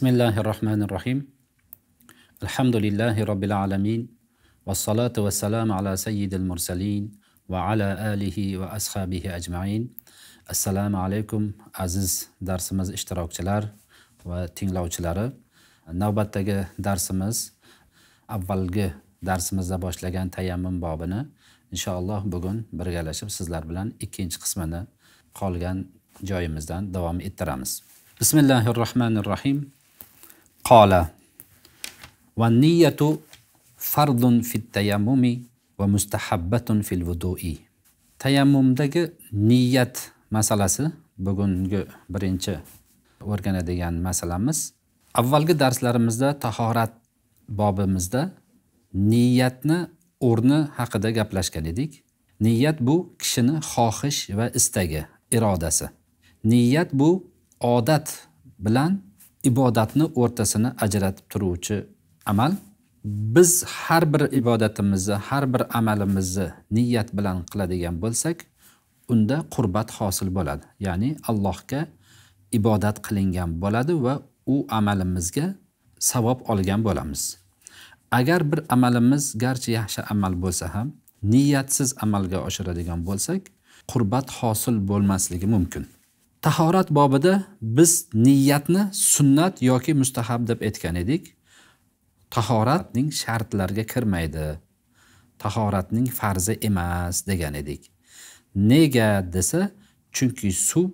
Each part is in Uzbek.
Bismillahir Rahmanir Rahim. Alhamdulillahi Rabbil Alamin. Vassalatu vassalamu ala sayyidil mursalin va ala alihi va ashabihi ajmain. Assalomu alaykum aziz darsimiz ishtirokchilar va tinglovchilari. Navbatdagi darsimiz avvalgi darsimizda boshlagan tayammum bobini inshaalloh bugun birgalashib sizlar bilan ikkinchi qismini qolgan joyimizdan davom ettiramiz. Bismillahirrohmanirrohim. قال والنية فرض في التيمم ومستحبة في الوضوء tayammumdagi niyat masalasi bugungi birinchi o'rganadigan masalamiz avvalgi darslarimizda tahorat bobimizda niyatni o'rni haqida gaplashgan edik niyat bu kishini xohish va istagi irodasi niyat bu odat bilan ibodatni o'rtasini ajratib turuvchi amal biz har bir ibodatimizni har bir amalimizni niyat bilan qiladigan bo'lsak unda qurbat hosil bo'ladi ya'ni allohga ibodat qilingan bo'ladi va u amalimizga savob olgan bo'lamiz agar bir amalimiz garchi yaxshi amal bo'lsa ham niyatsiz amalga oshiradigan bo'lsak qurbat hosil bo'lmasligi mumkin tahorat bobida biz niyatni sunnat yoki mustahab deb aytgan edik tahoratning shartlariga kirmaydi tahoratning farzi emas degan edik nega desa chunki suv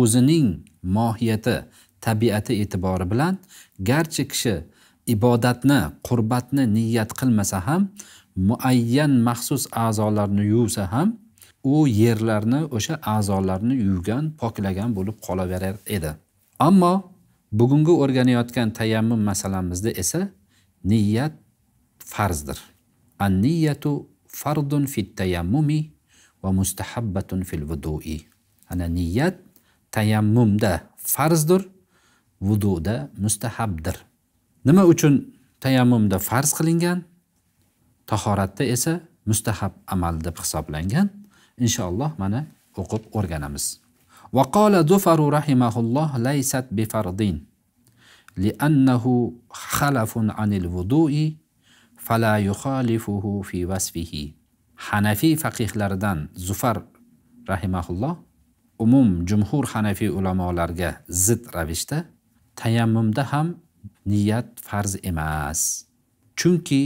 o'zining mohiyati tabiati e'tibori bilan garchi kishi ibodatni qurbatni niyat qilmasa ham muayyan maxsus a'zolarni yuvsa ham u yerlarni o'sha a'zolarni yuvgan poklagan bo'lib qolaverar edi ammo bugungi o'rganayotgan tayammum masalamizda esa niyat farzdir an niyatu fardun fit tayammumi va mustahabbatun fil vudui ana niyat tayammumda farzdir vududa mustahabdir nima uchun tayammumda farz qilingan tahoratda esa mustahab amal deb hisoblangan inshaalloh mana o'qib o'rganamiz va qola zufaru rahimahulloh laysat bifardin li'annahu xalafun anil vudu'i fala yuxalifuhu fi vasfihi hanafiy faqihlaridan zufar rahimahulloh umum jumhur hanafiy ulamolarga zid ravishda tayammumda ham niyat farz emas chunki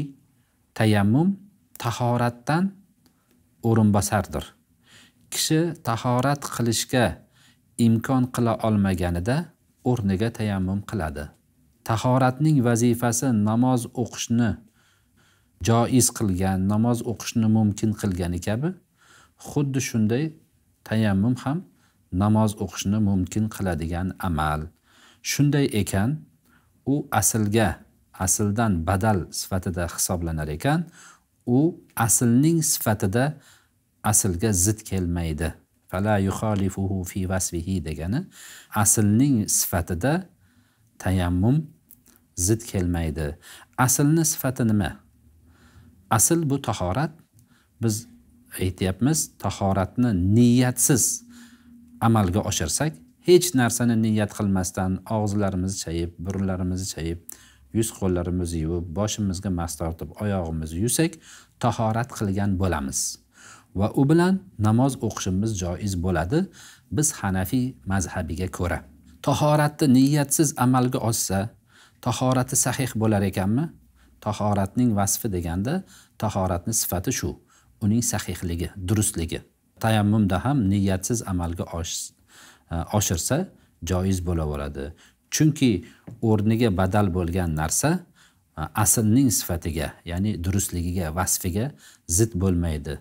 tayammum tahoratdan o'rinbosardir kishi tahorat qilishga imkon qila olmaganida o'rniga tayammum qiladi tahoratning vazifasi namoz o'qishni joiz qilgan namoz o'qishni mumkin qilgani kabi xuddi shunday tayammum ham namoz o'qishni mumkin qiladigan amal shunday ekan u aslga asldan badal sifatida hisoblanar ekan u aslning sifatida aslga zid kelmaydi fala yuxolifuhu fi vasvihi degani aslning sifatida tayammum zid kelmaydi aslni sifati nima asl bu tahorat biz aytyapmiz tahoratni niyatsiz amalga oshirsak hech narsani niyat qilmasdan og'izlarimizni chayib burunlarimizni chayib yuz qo'llarimizni yuvib boshimizga mas tortib oyog'imizni yuvsak tahorat qilgan bo'lamiz va u bilan namoz o'qishimiz joiz bo'ladi biz hanafiy mazhabiga ko'ra tahoratni niyatsiz amalga oshsa tahorati sahih bo'lar ekanmi tahoratning vasfi deganda tahoratni sifati shu uning sahihligi durustligi tayammumda ham niyatsiz amalga e, oshirsa joiz bo'laveradi chunki o'rniga badal bo'lgan narsa aslning sifatiga ya'ni durustligiga vasfiga zid bo'lmaydi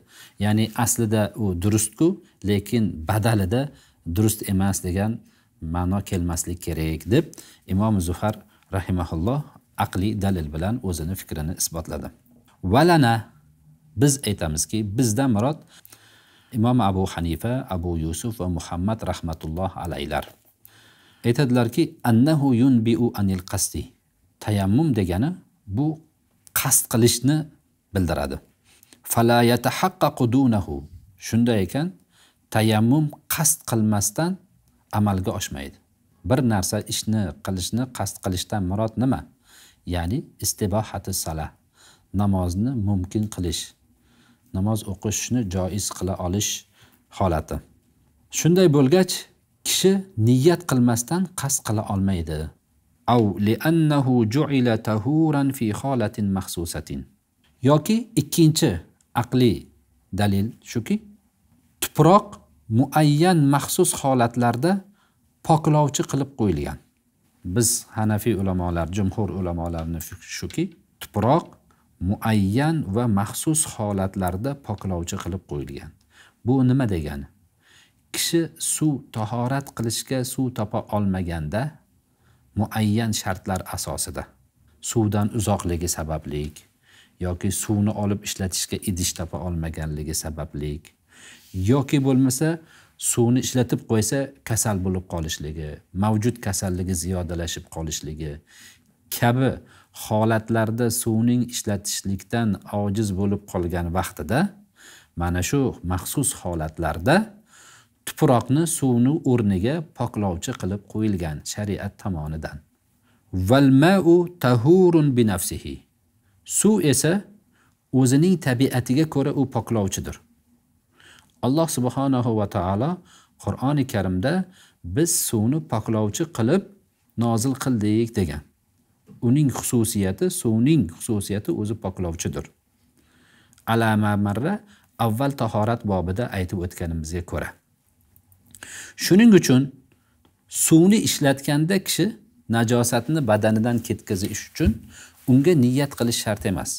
ya'ni aslida u durustku lekin badalida durust emas degan ma'no kelmaslik kerak deb imom zuhar rahimaulloh aqliy dalil bilan o'zini fikrini isbotladi valana biz aytamizki bizdan murod imom abu hanifa abu yusuf va muhammad rahmatulloh alaylar aytadilarki annahu yunbiu anil qasdi tayammum degani bu qasd qilishni bildiradi shunday ekan tayammum qasd qilmasdan amalga oshmaydi bir narsa ishni qilishni qasd qilishdan murod nima ya'ni istibohati sala namozni mumkin qilish namoz o'qishni joiz qila olish holati shunday bo'lgach kishi niyat qilmasdan qasd qila olmaydi av liannahu ju'ila tahuran fi holatin mahsusatin yoki ikkinchi aqliy dalil shuki tuproq muayyan maxsus holatlarda poklovchi qilib qo'yilgan biz hanafiy ulamolar jumhur ulamolarni shuki tuproq muayyan va maxsus holatlarda poklovchi qilib qo'yilgan bu nima degani kishi suv tahorat qilishga suv topa olmaganda muayyan shartlar asosida suvdan uzoqligi sabablik yoki suvni olib ishlatishga idish topa olmaganligi sabablik yoki bo'lmasa suvni ishlatib qo'ysa kasal bo'lib qolishligi mavjud kasalligi ziyodalashib qolishligi kabi holatlarda suvning ishlatishlikdan ojiz bo'lib qolgan vaqtida mana shu maxsus holatlarda tuproqni suvni o'rniga poklovchi qilib qo'yilgan shariat tomonidan valmau tahurun binafsihi suv esa o'zining tabiatiga ko'ra u poklovchidir alloh subhanahu va taolo qur'oni karimda biz suvni poklovchi qilib nozil qildik degan uning xususiyati suvning xususiyati o'zi poklovchidir alama marra avval tahorat bobida aytib o'tganimizga ko'ra shuning uchun suvni ishlatganda kishi najosatni badanidan ketkazish uchun unga niyat qilish shart emas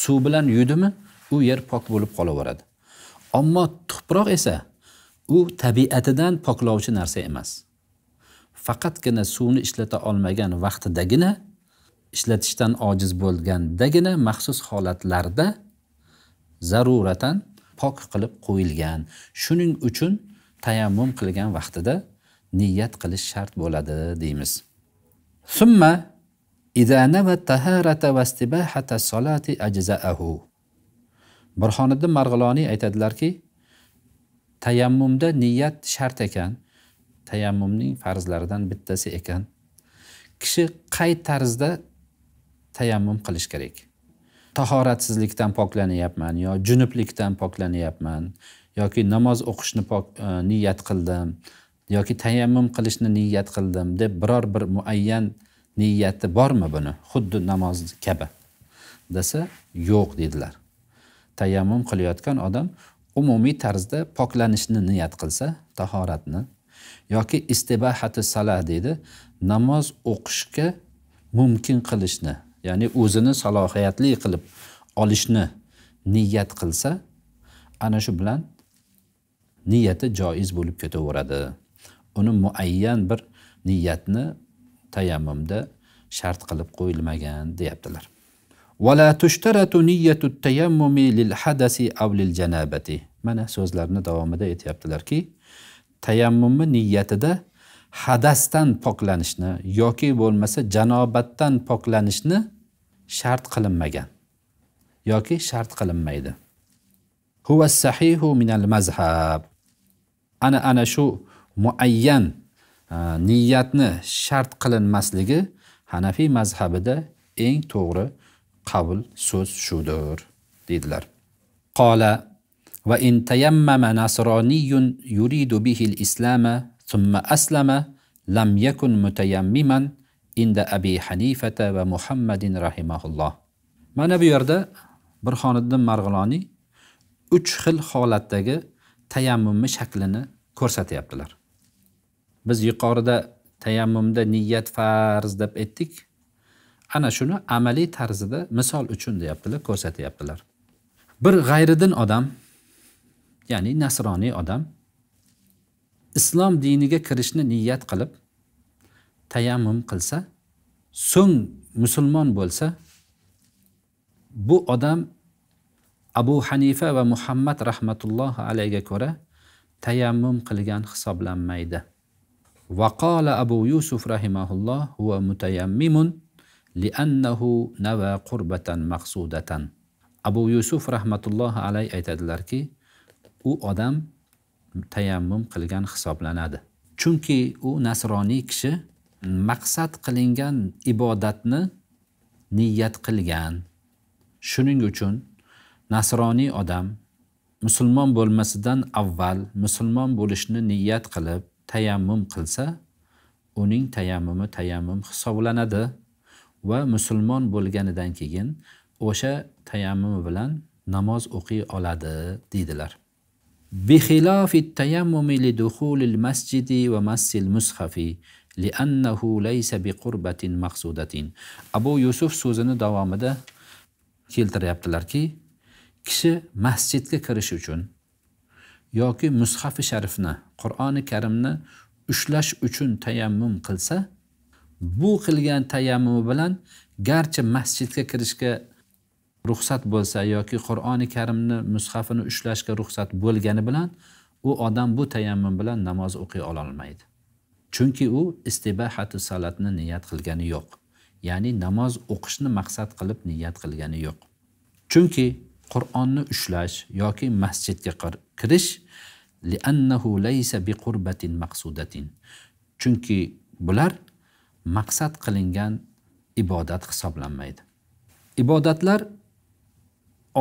suv bilan yuvdimi u yer pok bo'lib qolaveradi ammo tuproq esa u tabiatidan poklovchi narsa emas faqatgina suvni ishlata olmagan vaqtidagina ishlatishdan ojiz bo'lgandagina maxsus holatlarda zaruratan pok qilib qo'yilgan shuning uchun tayammum qilgan vaqtida niyat qilish shart bo'ladi deymiz summa burxoniddin marg'iloniy aytadilarki tayammumda niyat shart ekan tayammumning farzlaridan bittasi ekan kishi qay tarzda tayammum qilish kerak tahoratsizlikdan poklanyapman yo junublikdan poklanyapman yoki namoz o'qishni e, niyat qildim yoki tayammum qilishni niyat qildim deb biror bir muayyan niyati bormi buni xuddi namoz kabi desa yo'q dedilar tayammum qilayotgan odam umumiy tarzda poklanishni niyat qilsa tahoratni yoki istibahati sala deydi namoz o'qishga mumkin qilishni ya'ni o'zini salohiyatli qilib olishni niyat qilsa ana shu bilan niyati joiz bo'lib ketaveradi uni muayyan bir niyatni tayammumda shart qilib qo'yilmagan deyaptilar tayammumi lil hadasi lil janabati mana so'zlarni davomida aytyaptilarki tayammumni niyatida hadasdan poklanishni yoki bo'lmasa janobatdan poklanishni shart qilinmagan yoki shart qilinmaydi huva sahihu minal mazhab ana ana shu muayyan e, niyatni shart qilinmasligi Hanafiy mazhabida eng to'g'ri qabul so'z shudir dedilar. Qala va in tayammama nasroniyun yuridu bihi islama thumma aslama lam yakun mutayammiman inda Abi Hanifata va Muhammadin rahimahulloh. Mana bu yerda Burxoniddin Marg'iloniy uch xil holatdagi tayammumni shaklini ko'rsatyaptilar biz yuqorida tayammumda niyat farz deb aytdik ana shuni amaliy tarzida misol uchun deyaptilar ko'rsatyaptilar bir g'ayridin odam ya'ni nasroniy odam islom diniga kirishni niyat qilib tayammum qilsa so'ng musulmon bo'lsa bu odam abu hanifa va muhammad rahmatulloh alayga ko'ra tayammum qilgan hisoblanmaydi vaqola abu yusuf rahimahulloh huva mutayammimun liannahu nava qurbatan maqsudatan abu yusuf rahmatullohi alay aytadilarki u odam tayammum qilgan hisoblanadi chunki u nasroniy kishi maqsad qilingan ibodatni niyat qilgan shuning uchun nasroniy odam musulmon bo'lmasidan avval musulmon bo'lishni niyat qilib tayammum qilsa uning tayammumi tayammum hisoblanadi va musulmon bo'lganidan keyin o'sha tayammum bilan namoz o'qiy oladi deydilar بخلاف التيمم لدخول المسجد ومس المصحف لأنه ليس بقربة مقصودة أبو يوسف so'zini davomida keltiryaptilarki kishi masjidga kirish uchun yoki mushafi sharifni qur'oni karimni ushlash uchun tayammum qilsa bu qilgan tayammumi bilan garchi masjidga kirishga ruxsat bo'lsa yoki qur'oni karimni mushafini ushlashga ruxsat bo'lgani bilan u odam bu tayammum bilan namoz o'qiy ololmaydi chunki u istibahatu salatni niyat qilgani yo'q ya'ni namoz o'qishni maqsad qilib niyat qilgani yo'q chunki qur'onni ushlash yoki masjidga kirish liannahu laysa biqurbatin maqsudatin chunki bular maqsad qilingan ibodat hisoblanmaydi ibodatlar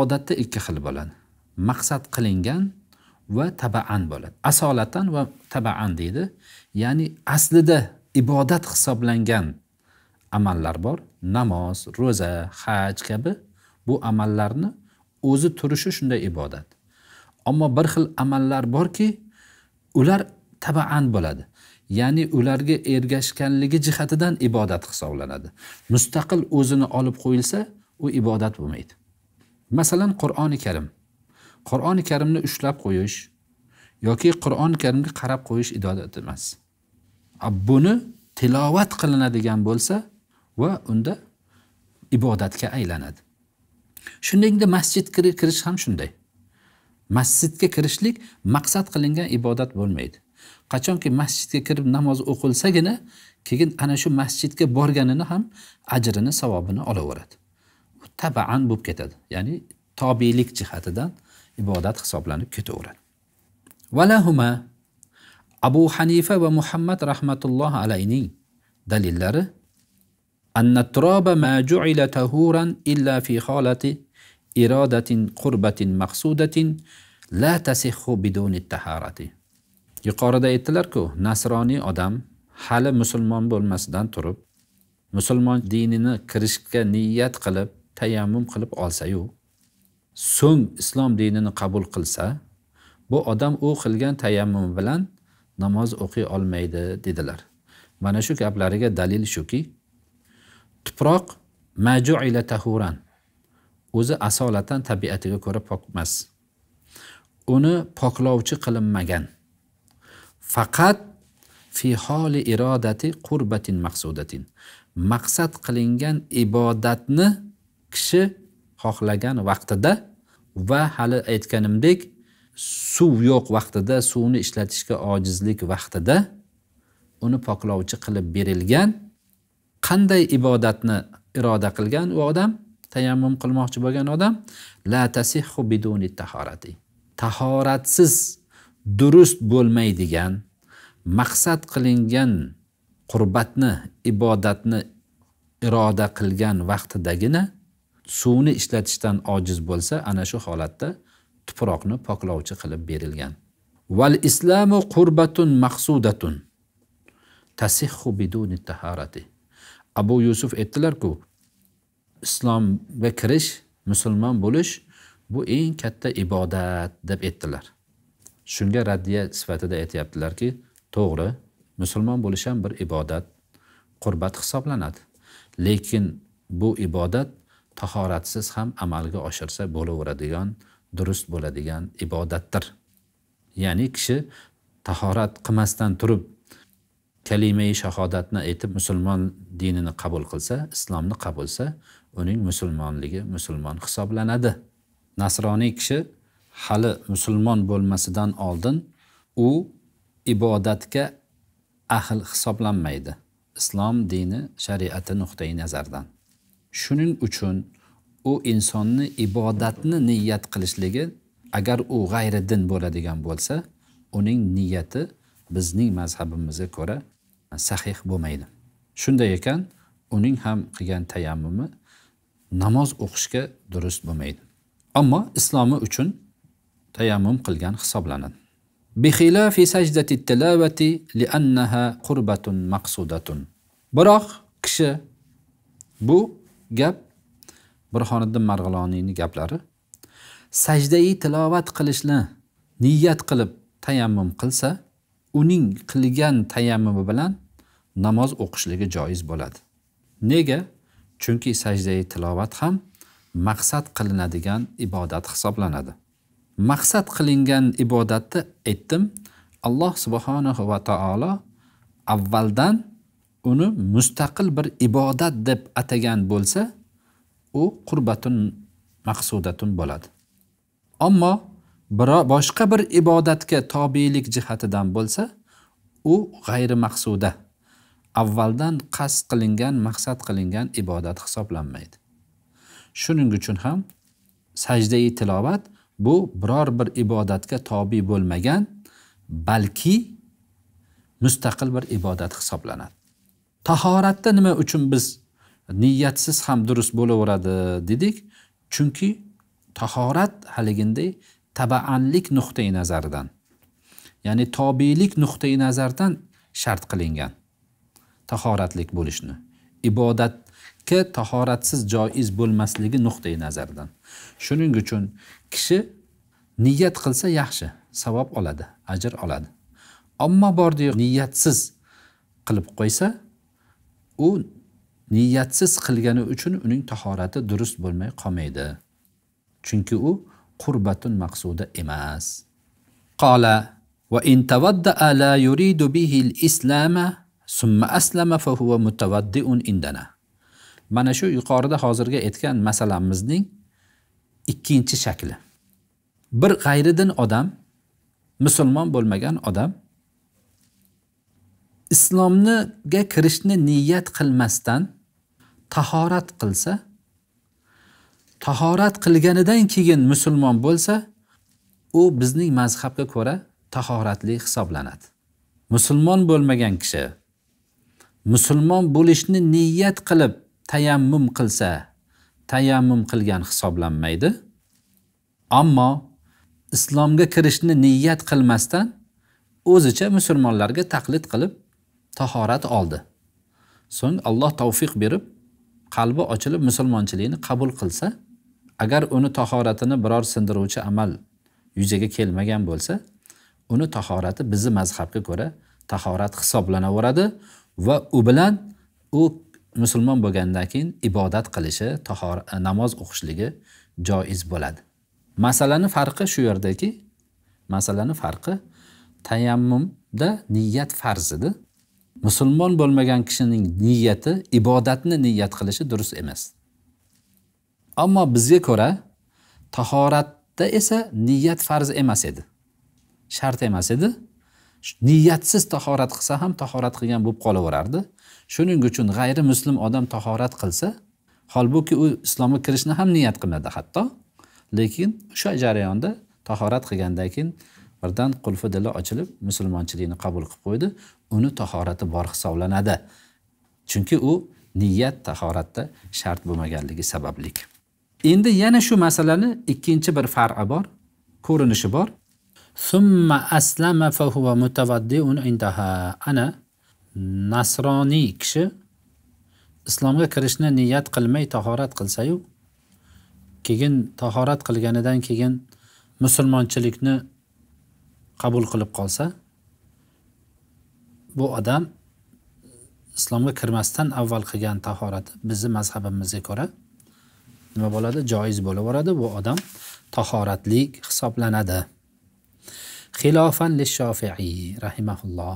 odatda ikki xil bo'ladi maqsad qilingan va tabaan bo'ladi asolatan va tabaan deydi ya'ni aslida ibodat hisoblangan amallar bor namoz ro'za haj kabi bu amallarni o'zi turishi shunday ibodat ammo bir xil amallar borki ular tabaan bo'ladi ya'ni ularga ergashganligi jihatidan ibodat hisoblanadi mustaqil o'zini olib qo'yilsa u ibodat bo'lmaydi masalan qur'oni karim qur'oni karimni ushlab qo'yish yoki qur'oni karimga qarab qo'yish ibodat emas buni tilovat qilinadigan bo'lsa va unda ibodatga aylanadi shuningdek masjidga kirish ham shunday masjidga kirishlik maqsad qilingan ibodat bo'lmaydi qachonki masjidga kirib namoz o'qilsagina keyin ana shu masjidga borganini ham ajrini savobini olaveradi tabaan bo'lib ketadi ya'ni tobiylik jihatidan ibodat hisoblanib ketaveradi valahuma abu hanifa va muhammad rahmatullohi alayning dalillari Annatturoba ma ju'ila tahuran illa fi holati irodatin qurbatin maqsudatin la tasihhu biduni taharati. Yuqorida aytdilar-ku, نصراني odam حال مسلمان bo'lmasdan turib, مسلمان dinini kirishga نيات qilib, tayammum qilib olsa-yu, so'ng islom dinini qabul qilsa, bu odam u qilgan tayammum bilan namoz o'qiy olmaydi dedilar. Mana shu gaplariga dalil shuki, tuproq majuila tahuran o'zi asolatan tabiatiga ko'ra pokmas uni poklovchi qilinmagan faqat fi holi irodati qurbatin maqsudatin maqsad qilingan ibodatni kishi xohlagan vaqtida va hali aytganimdek suv yo'q vaqtida suvni ishlatishga ojizlik vaqtida uni poklovchi qilib berilgan qanday ibodatni iroda qilgan u odam tayammum qilmoqchi bo'lgan odam la tasihu biduni tahorati tahoratsiz durust bo'lmaydigan maqsad qilingan qurbatni ibodatni iroda qilgan vaqtidagina suvni ishlatishdan ojiz bo'lsa ana shu holatda tuproqni poklovchi qilib berilgan val islamu qurbatun maqsudatun tasihu biduni tahorati abu yusuf aytdilarku islomga kirish musulmon bo'lish bu eng katta ibodat deb aytdilar shunga raddiya sifatida aytyaptilarki to'g'ri musulmon bo'lish ham bir ibodat qurbat hisoblanadi lekin bu ibodat tahoratsiz ham amalga oshirsa bo'laveradigan durust bo'ladigan ibodatdir ya'ni kishi tahorat qilmasdan turib kalimai shahodatni aytib musulmon dinini qabul qilsa islomni qabul qilsa uning musulmonligi musulmon hisoblanadi nasroniy kishi hali musulmon bo'lmasidan oldin u ibodatga ahil hisoblanmaydi islom dini shariati nuqtai nazardan shuning uchun u insonni ibodatni niyat qilishligi agar u g'ayridin bo'ladigan bo'lsa uning niyati bizning mazhabimizga ko'ra sahih bo'lmaydi shunday ekan uning ham qilgan tayammumi namoz o'qishga durust bo'lmaydi ammo islomi uchun tayammum qilgan hisoblanadi bixilafi sajdati tilavati liannaha qurbatun maqsudatun biroq kishi bu gap burxoniddin marg'iloniyni gaplari sajdai tilovat qilishni niyat qilib tayammum qilsa uning qilgan tayammumi bilan namoz o'qishligi joiz bo'ladi nega chunki sajdai tilovat ham maqsad qilinadigan ibodat hisoblanadi maqsad qilingan ibodatni aytdim alloh subhanahu va taolo avvaldan uni mustaqil bir ibodat deb atagan bo'lsa u qurbatun maqsudatun bo'ladi ammo biroq boshqa bir ibodatga tobelik jihatidan bo'lsa u g'ayri maqsuda avvaldan qasd qilingan maqsad qilingan ibodat hisoblanmaydi shuning uchun ham sajdai tilovat bu biror bir ibodatga tobe bo'lmagan balki mustaqil bir ibodat hisoblanadi tahoratda nima uchun biz niyatsiz ham durust bo'laveradi dedik chunki tahorat haliginday tabaanlik nuqtai nazaridan ya'ni tobeylik nuqtai nazaridan shart qilingan tahoratlik bo'lishni ibodatga tahoratsiz joiz bo'lmasligi nuqtai nazaridan shuning uchun kishi niyat qilsa yaxshi savob oladi ajr oladi ammo bordiyu niyatsiz qilib qo'ysa u niyatsiz qilgani uchun uning tahorati durust bo'lmay qolmaydi chunki u qurbatun maqsuda emas qola va in tavaddaa la yuridu bihi al islama summa aslama fa huwa mutavaddiun indana mana shu yuqorida hozirgi aytgan masalamizning ikkinchi shakli bir g'ayridin odam musulmon bo'lmagan odam islomniga kirishni niyat qilmasdan tahorat qilsa tahorat qilganidan keyin musulmon bo'lsa u bizning mazhabga ko'ra tahoratli hisoblanadi musulmon bo'lmagan kishi musulmon bo'lishni niyat qilib tayammum qilsa tayammum qilgan hisoblanmaydi ammo islomga kirishni niyat qilmasdan o'zicha musulmonlarga taqlid qilib tahorat oldi so'ng alloh tavfiq berib qalbi ochilib musulmonchilikni qabul qilsa agar uni tahoratini biror sindiruvchi amal yuzaga kelmagan bo'lsa uni tahorati bizni mazhabga ko'ra tahorat hisoblanaveradi va u bilan u musulmon bo'lgandan keyin ibodat qilishi e, namoz o'qishligi joiz bo'ladi masalani farqi shu yerdaki masalani farqi tayammumda niyat farz edi musulmon bo'lmagan kishining niyati ibodatni niyat qilishi durust emas ammo bizga ko'ra tahoratda esa niyat farz emas edi shart emas edi niyatsiz tahorat qilsa ham tahorat qilgan bo'lib qolaverardi shuning uchun g'ayri muslim odam tahorat qilsa holbuki u islomga kirishni ham niyat qilmadi hatto lekin o'sha jarayonda tahorat qilgandan keyin birdan qulfi dili ochilib musulmonchilikni qabul qilib qo'ydi uni tahorati bor hisoblanadi chunki u niyat tahoratda shart bo'lmaganligi sabablik Endi yana shu masalani ikkinchi bir far'i bor, ko'rinishi bor. Summa aslama fa huwa mutavaddi'un indaha. Ana nasroniy kishi islomga kirishni niyat qilmay tahorat qilsa-yu, keyin tahorat qilganidan keyin musulmonchilikni qabul qilib qolsa, bu odam islomga kirmasdan avval qilgan tahorati bizni mazhabimizga ko'ra nima bo'ladi joiz bo'laveradi bu odam tahoratli hisoblanadi xilofan li shofiiy rahimahulloh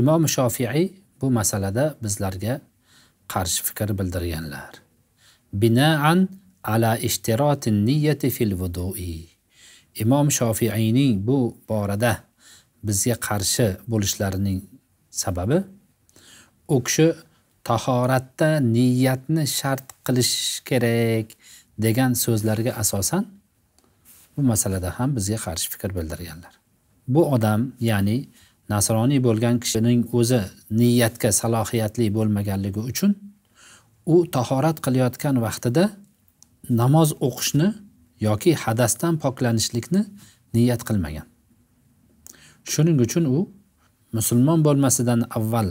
imom shofiiy bu masalada bizlarga qarshi fikr bildirganlar binaan ala ishtirotin niyati fil vudui imom shofiiyning bu borada bizga qarshi bo'lishlarining sababi u kishi tahoratda niyatni shart qilish kerak degan so'zlarga asosan bu masalada ham bizga qarshi fikr bildirganlar bu odam ya'ni nasroniy bo'lgan kishining o'zi niyatga salohiyatli bo'lmaganligi uchun u tahorat qilayotgan vaqtida namoz o'qishni yoki hadasdan poklanishlikni niyat qilmagan shuning uchun u musulmon bo'lmasidan avval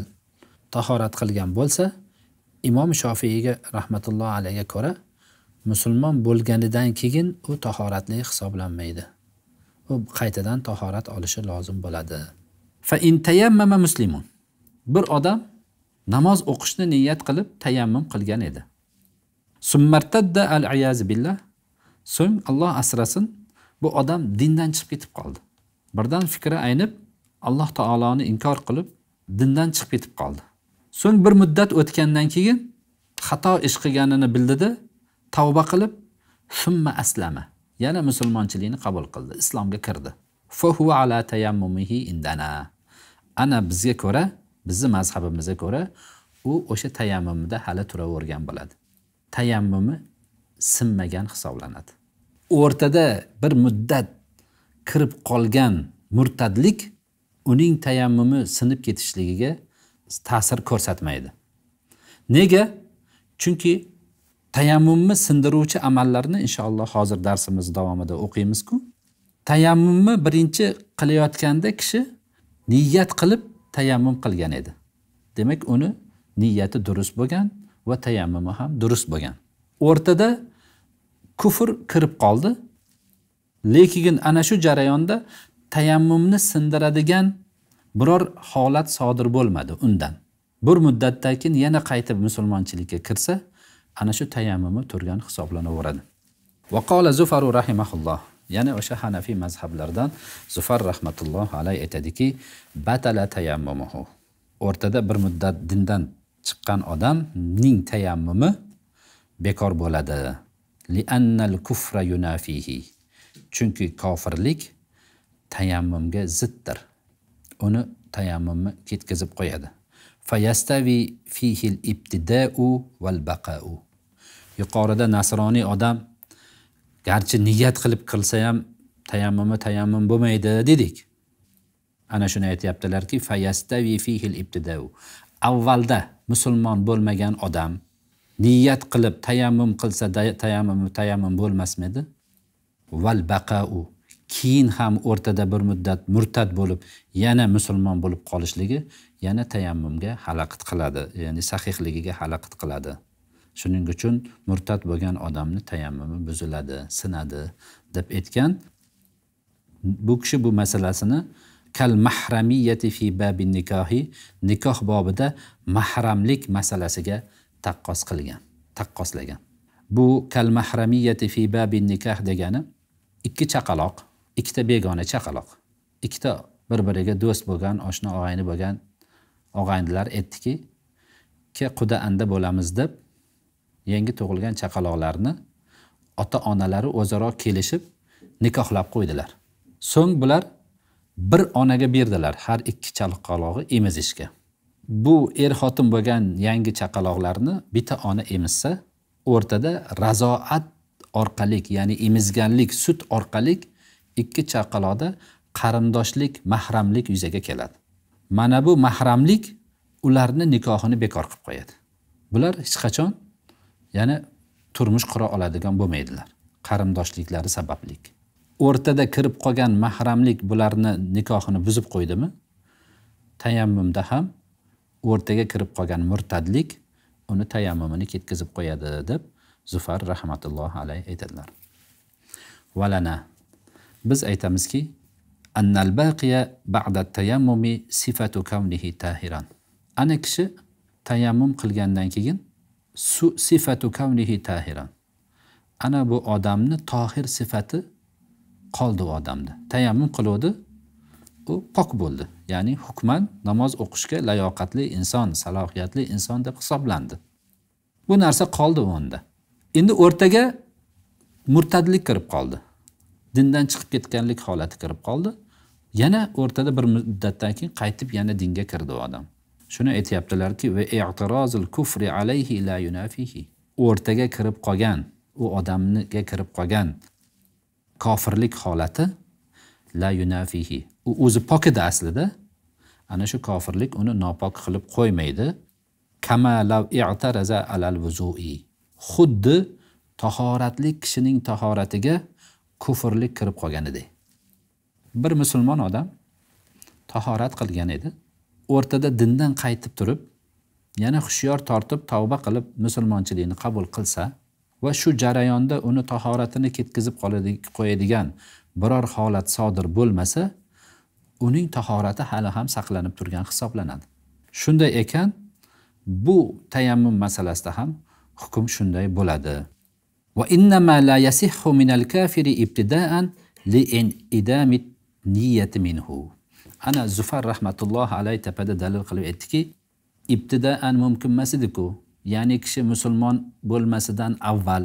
tahorat qilgan bo'lsa imom shofiyga rahmatulloh alayga ko'ra musulmon bo'lganidan keyin u tahoratli hisoblanmaydi u qaytadan tahorat olishi lozim bo'ladi fa muslimun bir odam namoz o'qishni niyat qilib tayammum qilgan edi summartadda al billah so'ng alloh asrasin bu odam dindan chiqib ketib qoldi birdan fikri aynib alloh taoloni inkor qilib dindan chiqib ketib qoldi so'ng bir muddat o'tgandan keyin xato ish qilganini bildida tavba qilib summa aslama yana musulmonchilikni qabul qildi islomga kirdi ala indana ana bizga ko'ra bizni mazhabimizga ko'ra u o'sha tayammumida hali turavergan bo'ladi tayammumi sinmagan hisoblanadi o'rtada bir muddat kirib qolgan murtadlik uning tayammumi sinib ketishligiga ta'sir ko'rsatmaydi nega chunki tayammumni sindiruvchi amallarni inshaalloh hozir darsimiz davomida o'qiymizku tayammumni birinchi qilayotganda kishi niyat qilib tayammum qilgan edi demak uni niyati durust bo'lgan va tayammumi ham durust bo'lgan o'rtada kufr kirib qoldi lekin ana shu jarayonda tayammumni sindiradigan biror holat sodir bo'lmadi undan bir muddatdan keyin yana qaytib musulmonchilikka kirsa ana shu tayammumi turgan hisoblanaveradi vaqola zufaru rahimaulloh yana o'sha hanafiy mazhablardan zufar rahmatulloh alayhi aytadiki batala tayammumuhu o'rtada bir muddat dindan chiqqan odamning tayammumi bekor bo'ladi liannal kufra yunafihi chunki kofirlik tayammumga ziddir uni tayammumni ketkazib qo'yadi yuqorida nasroniy odam garchi niyat qilib qilsa ham tayammumi tayammum bo'lmaydi dedik ana shuni aytyaptilarki avvalda musulmon bo'lmagan odam niyat qilib tayammum qilsa tayammumi tayammum bo'lmasmidi val baqau keyin ham o'rtada bir muddat murtad bo'lib yana musulmon bo'lib qolishligi yana tayammumga xalaqit qiladi ya'ni sahihligiga xalaqit qiladi shuning uchun murtad bo'lgan odamni tayammumi buziladi sinadi deb aytgan bu kishi bu masalasini kal mahramiyati fi babi nikohi nikoh bobida mahramlik masalasiga taqqos qilgan taqqoslagan bu kal mahramiyati fi babi nikoh degani ikki chaqaloq ikkita begona chaqaloq ikkita bir biriga do'st bo'lgan oshna og'ayni bo'lgan og'aynilar aytdiki ke quda anda bo'lamiz deb yangi tug'ilgan chaqaloqlarni ota onalari o'zaro kelishib nikohlab qo'ydilar so'ng bular bir onaga berdilar har ikki chaqalog'i emizishga bu er xotin bo'lgan yangi chaqaloqlarni bitta ona emizsa o'rtada razoat orqali ya'ni emizganlik sut orqali ikki chaqaloqda qarindoshlik mahramlik yuzaga keladi mana bu mahramlik ularni nikohini bekor qilib qo'yadi bular hech qachon yana turmush qura oladigan bo'lmaydilar qarindoshliklari sabablik o'rtada kirib qolgan mahramlik bularni nikohini buzib qo'ydimi tayammumda ham o'rtaga kirib qolgan murtadlik uni tayammumini ketkazib qo'yadi deb zufar rahmatullohi alayh aytadilar valana biz aytamizki annal baqiya ba'da tayammumi sifatu tahiran ana kishi tayammum qilgandan keyin su sifatu kavnihi tahiran ana bu odamni tohir sifati qoldi u odamda tayammum qiluvdi u pok bo'ldi ya'ni hukman namoz o'qishga layoqatli inson salohiyatli inson deb hisoblandi bu narsa qoldi unda endi o'rtaga murtadlik kirib qoldi dindan chiqib ketganlik holati kirib qoldi yana o'rtada bir muddatdan keyin qaytib yana dinga kirdi u odam shuni aytyaptilarki kufri alayhi la yunafihi o'rtaga kirib qolgan u odamga kirib qolgan kofirlik holati la yunafihi u o'zi pok edi aslida ana shu kofirlik uni nopok qilib qo'ymaydi kama i'taraza alal xuddi tahoratli kishining tahoratiga kufrlik kirib qolgan edi bir musulmon odam tahorat qilgan edi o'rtada dindan qaytib turib yana hushyor tortib tavba qilib musulmonchilikni qabul qilsa va shu jarayonda uni tahoratini ketkazib qo'yadigan biror holat sodir bo'lmasa uning tahorati hali ham saqlanib turgan hisoblanadi shunday ekan bu tayammum masalasida ham hukm shunday bo'ladi va innama la yasihhu minal kafiri ibtidaan li idamit niyati minhu ana zufar rahmatullohi alayhi tapada dalil qilib aytdiki ibtidaan mumkin emas ediku ya'ni kishi musulmon bo'lmasidan avval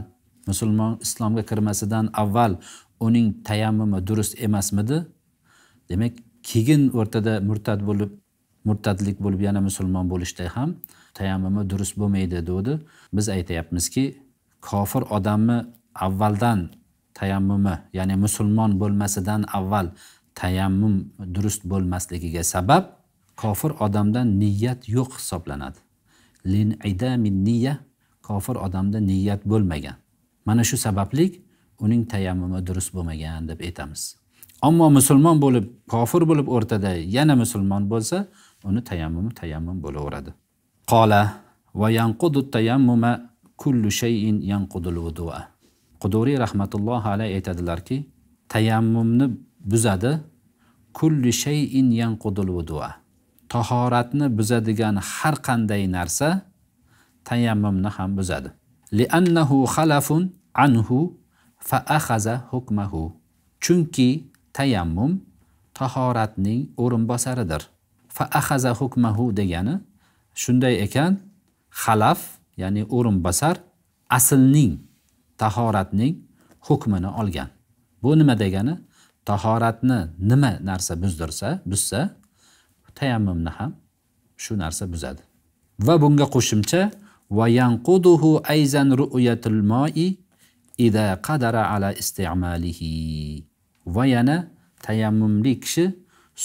musulmon islomga kirmasidan avval uning tayammumi durust emasmidi demak keyin o'rtada murtad bo'lib murtadlik bo'lib yana musulmon bo'lishda ham tayammumi durust bo'lmaydi degandi biz aytyapmizki kofir odamni avvaldan tayammumi ya'ni musulmon bo'lmasidan avval tayammum durust bo'lmasligiga sabab kofir odamda niyat yo'q hisoblanadi lin idamin niya kofir odamda niyat bo'lmagan mana shu sabablik uning tayammumi durust bo'lmagan deb aytamiz ammo musulmon bo'lib kofir bo'lib o'rtada yana musulmon bo'lsa uni tayammumi tayammum bo'laveradi qola va yanqudu tayammuma kullu shayin yanqudul vudua quduriy rahmatullohi alayh aytadilarki tayammumni buzadi kulli shayin yanqudul vudua tahoratni buzadigan har qanday narsa tayammumni ham buzadi liannahu xalafun anhu fa axaza hukmahu chunki tayammum tahoratning o'rinbosaridir fa axaza hukmahu degani shunday ekan xalaf ya'ni o'rinbosar aslning tahoratning hukmini olgan bu nima degani tahoratni nima narsa buzdirsa buzsa tayammumni ham shu narsa buzadi va bunga qo'shimcha va yanquduhu ayzan ru'yatul moi ida qadara ala istimalihi va yana tayammumli kishi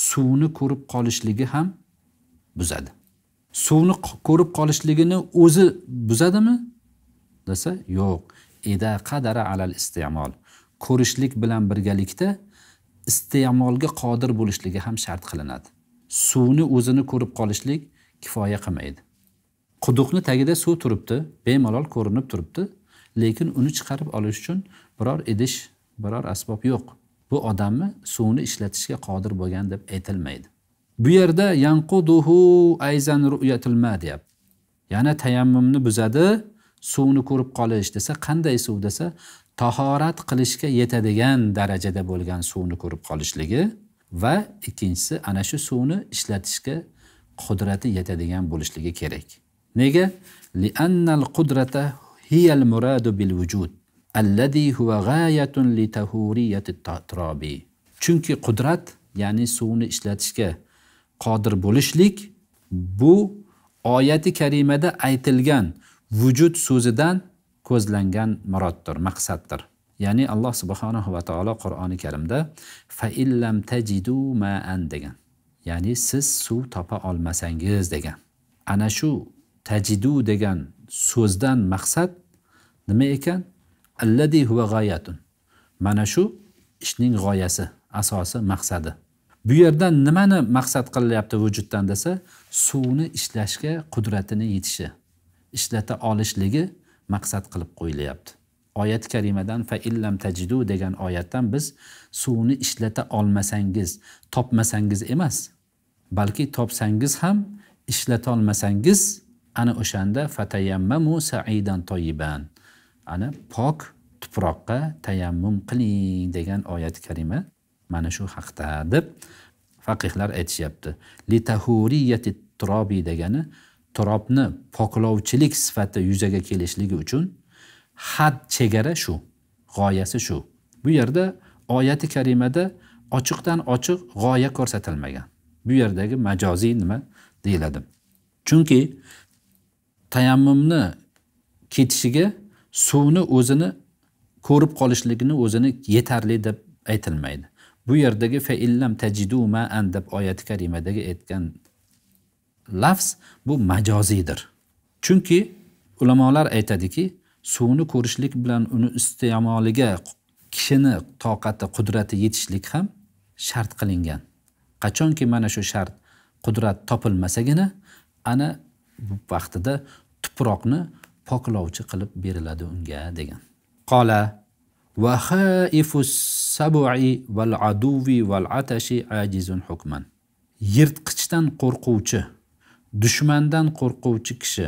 suvni ko'rib qolishligi ham buzadi suvni ko'rib qolishligini o'zi buzadimi desa yo'q ida qadara alal iste'mol ko'rishlik bilan birgalikda iste'molga qodir bo'lishligi ham shart qilinadi suvni o'zini ko'rib qolishlik kifoya qilmaydi quduqni tagida suv turibdi bemalol ko'rinib turibdi lekin uni chiqarib olish uchun biror idish biror asbob yo'q bu odamni suvni ishlatishga qodir bo'lgan deb aytilmaydi bu yerda yanquduhu ayzan ru'yatilma deyapti yana tayammumni buzadi suvni ko'rib qolish desa qanday suv desa tahorat qilishga yetadigan darajada bo'lgan suvni ko'rib qolishligi va ikkinchisi ana shu suvni ishlatishga qudrati yetadigan bo'lishligi kerak nega liannal qudrata hiyal muradu bil vujud allazi huwa g'oyatun li tahuriyati chunki qudrat ya'ni suvni ishlatishga qodir bo'lishlik bu oyati karimada aytilgan vujud so'zidan ko'zlangan muroddir maqsaddir ya'ni alloh subhanahu va taolo qur'oni karimda fa illam tajidu maan degan ya'ni siz suv topa olmasangiz degan ana shu tajidu degan so'zdan maqsad nima ekan alladi huva g'oyatun mana shu ishning g'oyasi asosi maqsadi bu yerdan nimani maqsad qilinyapti vujuddan desa suvni ishlashga qudratini yetishi ishlata olishligi maqsad qilib qo'yilyapti oyat karimadan fa illam tajidu degan oyatdan biz suvni ishlata olmasangiz topmasangiz emas balki topsangiz ham ishlatolmasangiz ana o'shanda fatayammamu saidan toyiban ana pok tuproqqa tayammum qiling degan oyat karima mana shu haqda deb faqihlar aytishyapti litahuriyati turobiy degani turobni poklovchilik sifati yuzaga kelishligi uchun had chegara shu g'oyasi shu bu yerda oyati karimada ochiqdan ochiq g'oya ko'rsatilmagan bu yerdagi majoziy nima deyiladi chunki tayammumni ketishiga suvni o'zini ko'rib qolishligini o'zini yetarli deb aytilmaydi bu yerdagi faillam tajidu an deb oyati karimadagi aytgan lafz bu majoziydir chunki ulamolar aytadiki suvni ko'rishlik bilan uni iste'moliga kishini toqati qudrati yetishlik ham shart qilingan qachonki mana shu shart qudrat topilmasagina ana bu vaqtida tuproqni poklovchi qilib beriladi unga degan qola yirtqichdan qo'rquvchi dushmandan qo'rquvchi kishi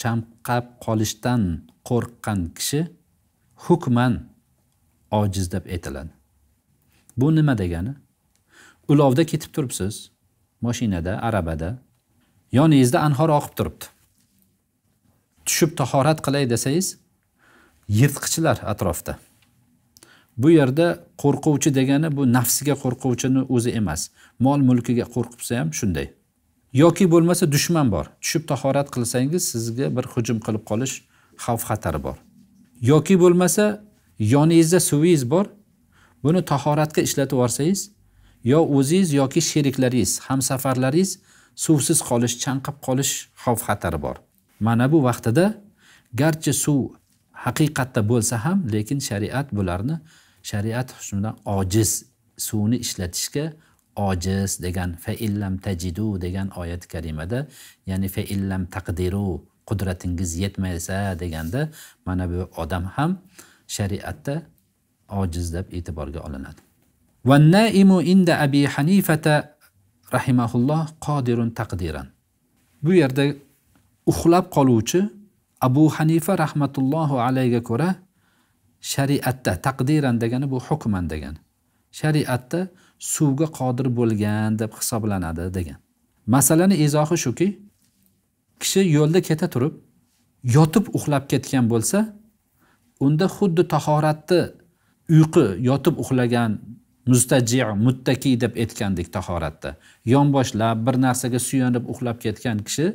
chanqab qolishdan qo'rqqan kishi hukman ojiz deb aytiladi bu nima degani ulovda ketib turibsiz moshinada arabada yoningizda anhor oqib turibdi tushib tahorat qilay desangiz yirtqichlar atrofda bu yerda qo'rquvchi degani bu nafsiga qo'rquvchini o'zi emas mol mulkiga qo'rqibsa ham shunday yoki bo'lmasa dushman bor tushib tahorat qilsangiz sizga bir hujum qilib qolish xavf xatar bor yoki bo'lmasa yoningizda suvingiz bor buni tahoratga ishlatib yuborsangiz yo o'zingiz yoki sheriklaringiz hamsafarlaringiz suvsiz qolish chanqib qolish xavf xatari bor mana bu vaqtida garchi suv haqiqatda bo'lsa ham lekin shariat bularni shariat hukmidan ojiz suvni ishlatishga ojiz degan fa illam tajidu degan oyati karimada ya'ni fa illam taqdiru qudratingiz yetmasa deganda mana bu odam ham shariatda ojiz deb e'tiborga olinadi vannaimu inda abi hanifata rahimahulloh qodirun taqdiran bu yerda uxlab qoluvchi abu hanifa rahmatullohu alayga ko'ra shariatda taqdiran degani bu hukman degani shariatda suvga qodir bo'lgan deb hisoblanadi degan masalani izohi shuki kishi yo'lda keta turib yotib uxlab ketgan bo'lsa unda xuddi tahoratni uyqu yotib uxlagan mustaji muttaki deb aytgandik tahoratda yonboshlab bir narsaga suyanib uxlab ketgan kishi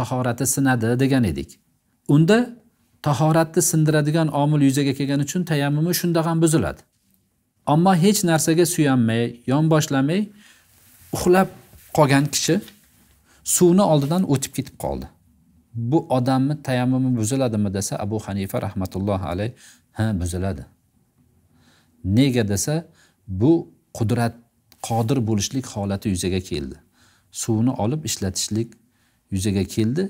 tahorati sinadi degan edik unda tahoratni sindiradigan omil yuzaga kelgani uchun tayammumi shunda ham buziladi ammo hech narsaga suyanmay yonboshlamay uxlab qolgan kishi suvni oldidan o'tib ketib qoldi bu odamni tayammumi buziladimi desa abu hanifa rahmatullohi alayh ha buziladi nega desa bu qudrat qodir bo'lishlik holati yuzaga keldi suvni olib ishlatishlik yuzaga keldi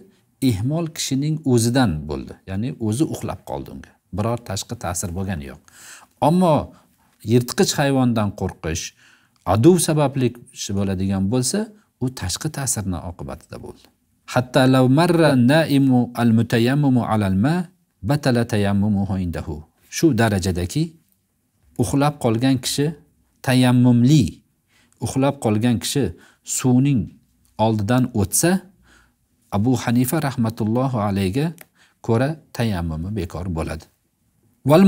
ehmol kishining o'zidan bo'ldi ya'ni o'zi uxlab qoldi unga biror tashqi ta'sir bo'lgani yo'q ammo yirtqich hayvondan qo'rqish aduv sababli bo'ladigan bo'lsa u tashqi ta'sirni oqibatida bo'ldi hatto law marra naimu al mutayammumu alal batala tayammumuhu indahu shu darajadaki uxlab qolgan kishi tayammumli uxlab qolgan kishi suvning oldidan o'tsa abu hanifa rahmatullohi alayhiga ko'ra tayammumi bekor bo'ladi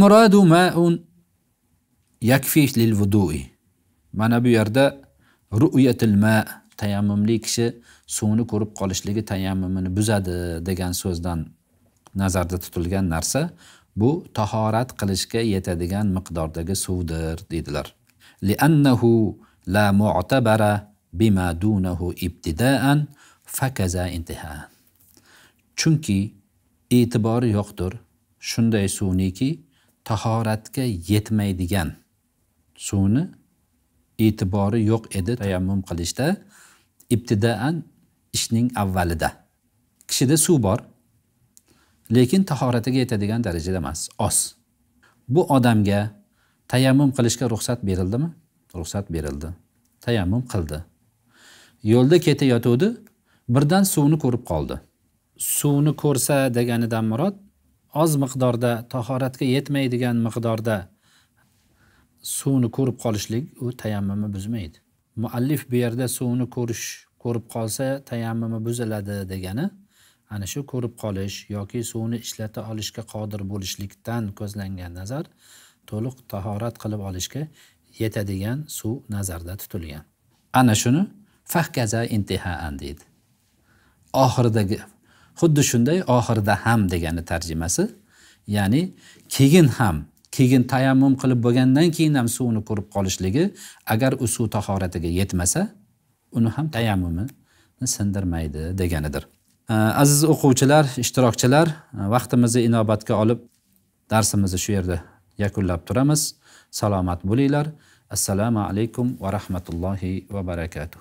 muradu maun lil mana bu yerda ru'yatil ma tayammumli kishi suvni ko'rib qolishligi tayammumini buzadi degan so'zdan nazarda tutilgan narsa bu tahorat qilishga yetadigan miqdordagi suvdir deydilar liannahu la mu'tabara bima dunahu ibtidaan fakaza intiha chunki e'tibori yo'qdir shunday suvniki tahoratga yetmaydigan suvni e'tibori yo'q edi tayammum qilishda ibtidaan ishning avvalida kishida suv bor lekin tahoratiga yetadigan darajada emas oz bu odamga tayammum qilishga ruxsat berildimi ruxsat berildi tayammum qildi yo'lda ketayotuvdi birdan suvni ko'rib qoldi suvni ko'rsa deganidan murod oz miqdorda tahoratga yetmaydigan miqdorda suvni ko'rib qolishlik u tayammumni buzmaydi muallif bu yerda suvni ko'rish ko'rib qolsa tayammumi buziladi degani ana shu ko'rib qolish yoki suvni ishlata olishga qodir bo'lishlikdan ko'zlangan nazar to'liq tahorat qilib olishga yetadigan suv nazarda tutilgan ana shuni fahkaza intihaan deydi oxiridagi xuddi shunday oxirida ham degani tarjimasi ya'ni keyin ham keyin tayammum qilib bo'lgandan keyin ham suvni ko'rib qolishligi agar u suv tahoratiga yetmasa uni ham tayammumini sindirmaydi deganidir aziz o'quvchilar ishtirokchilar e, vaqtimizni inobatga olib darsimizni shu yerda yakunlab turamiz salomat bo'linglar assalomu alaykum va rahmatullohi va barakatuh